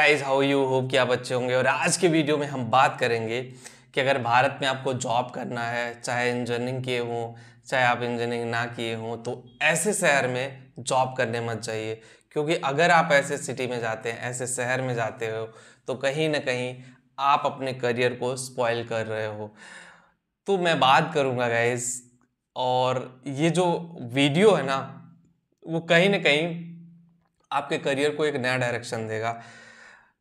guys how you hope कि आप अच्छे होंगे और आज के वीडियो में हम बात करेंगे कि अगर भारत में आपको जॉब करना है चाहे इंजीनियरिंग किए हों चाहे आप इंजीनियरिंग ना किए हों तो ऐसे शहर में जॉब करने मत जाइए क्योंकि अगर आप ऐसे सिटी में जाते हैं ऐसे शहर में जाते हो तो कहीं ना कहीं आप अपने करियर को स्पॉयल कर रहे हो तो मैं बात करूँगा गाइज और ये जो वीडियो है ना वो कहीं ना कहीं आपके करियर को एक नया डायरेक्शन देगा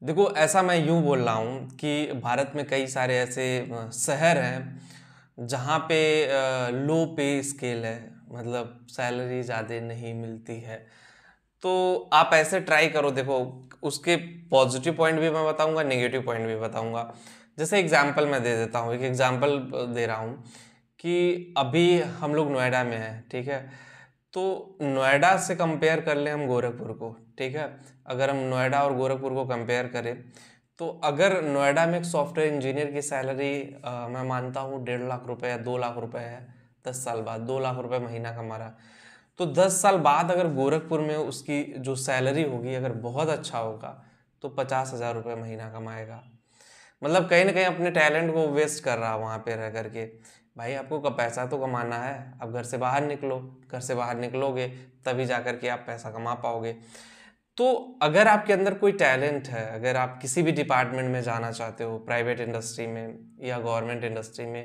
देखो ऐसा मैं यूँ बोल रहा हूँ कि भारत में कई सारे ऐसे शहर हैं जहाँ पे लो पे स्केल है मतलब सैलरी ज़्यादा नहीं मिलती है तो आप ऐसे ट्राई करो देखो उसके पॉजिटिव पॉइंट भी मैं बताऊँगा नेगेटिव पॉइंट भी बताऊँगा जैसे एग्जाम्पल मैं दे देता हूँ एक एग्जाम्पल दे रहा हूँ कि अभी हम लोग नोएडा में हैं ठीक है तो नोएडा से कंपेयर कर लें हम गोरखपुर को ठीक है अगर हम नोएडा और गोरखपुर को कंपेयर करें तो अगर नोएडा में एक सॉफ्टवेयर इंजीनियर की सैलरी आ, मैं मानता हूँ डेढ़ लाख रुपए दो लाख रुपए है दस साल बाद दो लाख रुपए महीना कमा रहा तो दस साल बाद अगर गोरखपुर में उसकी जो सैलरी होगी अगर बहुत अच्छा होगा तो पचास हज़ार रुपये महीना कमाएगा मतलब कहीं ना कहीं अपने टैलेंट को वेस्ट कर रहा है वहाँ पे रह करके भाई आपको पैसा तो कमाना है आप घर से बाहर निकलो घर से बाहर निकलोगे तभी जा कर के आप पैसा कमा पाओगे तो अगर आपके अंदर कोई टैलेंट है अगर आप किसी भी डिपार्टमेंट में जाना चाहते हो प्राइवेट इंडस्ट्री में या गवर्नमेंट इंडस्ट्री में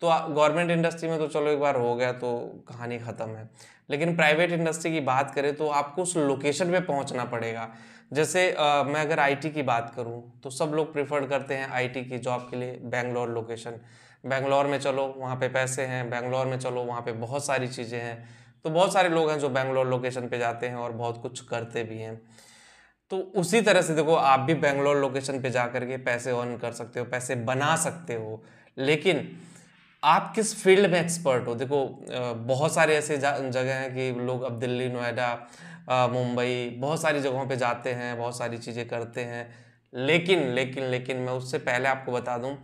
तो गवर्नमेंट इंडस्ट्री में तो चलो एक बार हो गया तो कहानी ख़त्म है लेकिन प्राइवेट इंडस्ट्री की बात करें तो आपको उस लोकेशन पे पहुंचना पड़ेगा जैसे आ, मैं अगर आईटी की बात करूं तो सब लोग प्रिफर करते हैं आईटी की जॉब के लिए बेंगलोर लोकेशन बेंगलोर में चलो वहाँ पे पैसे हैं बेंगलोर में चलो वहाँ पे बहुत सारी चीज़ें हैं तो बहुत सारे लोग हैं जो बेंगलोर लोकेशन पे जाते हैं और बहुत कुछ करते भी हैं तो उसी तरह से देखो आप भी बेंगलोर लोकेशन पे जा करके पैसे अर्न कर सकते हो पैसे बना सकते हो लेकिन आप किस फील्ड में एक्सपर्ट हो देखो बहुत सारे ऐसे जगह हैं कि लोग अब दिल्ली नोएडा मुंबई बहुत सारी जगहों पे जाते हैं बहुत सारी चीज़ें करते हैं लेकिन लेकिन लेकिन मैं उससे पहले आपको बता दूं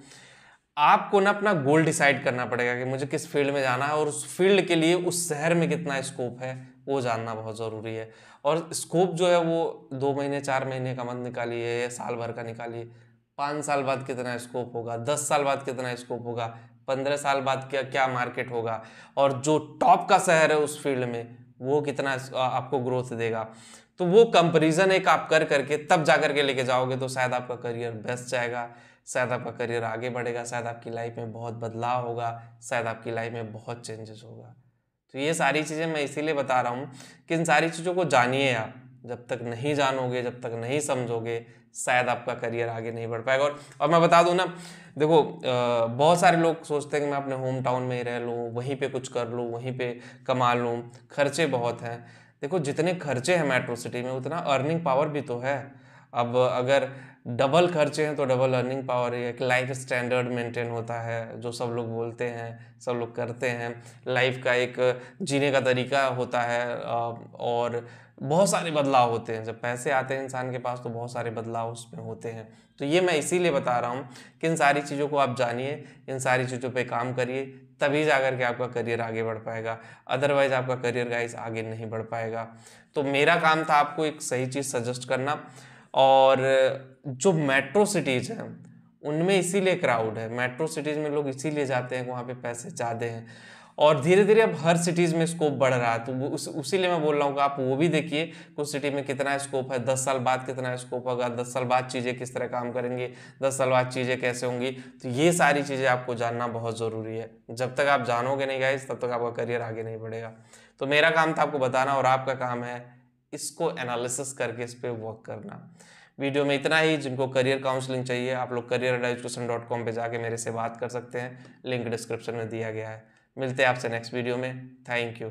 आपको ना अपना गोल डिसाइड करना पड़ेगा कि मुझे किस फील्ड में जाना है और उस फील्ड के लिए उस शहर में कितना स्कोप है वो जानना बहुत ज़रूरी है और स्कोप जो है वो दो महीने चार महीने का मत निकालिए या साल भर का निकालिए पाँच साल बाद कितना स्कोप होगा दस साल बाद कितना स्कोप होगा पंद्रह साल बाद क्या क्या मार्केट होगा और जो टॉप का शहर है उस फील्ड में वो कितना आपको ग्रोथ देगा तो वो कंपेरिजन एक आप कर करके तब जा करके लेके जाओगे तो शायद आपका करियर बेस्ट जाएगा शायद आपका करियर आगे बढ़ेगा शायद आपकी लाइफ में बहुत बदलाव होगा शायद आपकी लाइफ में बहुत चेंजेस होगा तो ये सारी चीज़ें मैं इसीलिए बता रहा हूँ कि इन सारी चीज़ों को जानिए आप जब तक नहीं जानोगे जब तक नहीं समझोगे शायद आपका करियर आगे नहीं बढ़ पाएगा और और मैं बता दूं ना देखो बहुत सारे लोग सोचते हैं कि मैं अपने होम टाउन में ही रह लूँ वहीं पे कुछ कर लूँ वहीं पे कमा लूँ खर्चे बहुत हैं देखो जितने खर्चे हैं मेट्रो सिटी में उतना अर्निंग पावर भी तो है अब अगर डबल खर्चे हैं तो डबल अर्निंग पावर एक लाइफ स्टैंडर्ड मेंटेन होता है जो सब लोग बोलते हैं सब लोग करते हैं लाइफ का एक जीने का तरीका होता है और बहुत सारे बदलाव होते हैं जब पैसे आते हैं इंसान के पास तो बहुत सारे बदलाव उसमें होते हैं तो ये मैं इसीलिए बता रहा हूँ कि इन सारी चीज़ों को आप जानिए इन सारी चीज़ों पे काम करिए तभी जा करके के आपका करियर आगे बढ़ पाएगा अदरवाइज आपका करियर गाइस आगे नहीं बढ़ पाएगा तो मेरा काम था आपको एक सही चीज़ सजेस्ट करना और जो मेट्रो सिटीज़ हैं उनमें इसीलिए क्राउड है मेट्रो सिटीज़ में लोग इसीलिए जाते हैं वहाँ पे पैसे ज़्यादा हैं और धीरे धीरे अब हर सिटीज़ में स्कोप बढ़ रहा है तो उस उसी लिए मैं बोल रहा हूँ कि आप वो भी देखिए कुछ सिटी में कितना स्कोप है दस साल बाद कितना स्कोप होगा दस साल बाद चीज़ें किस तरह काम करेंगी दस साल बाद चीज़ें कैसे होंगी तो ये सारी चीज़ें आपको जानना बहुत ज़रूरी है जब तक आप जानोगे नहीं गाइज तब तक आपका करियर आगे नहीं बढ़ेगा तो मेरा काम था आपको बताना और आपका काम है इसको एनालिसिस करके इस पर वर्क करना वीडियो में इतना ही जिनको करियर काउंसलिंग चाहिए आप लोग करियर एडुकेशन डॉट कॉम पर जाके मेरे से बात कर सकते हैं लिंक डिस्क्रिप्शन में दिया गया है मिलते हैं आपसे नेक्स्ट वीडियो में थैंक यू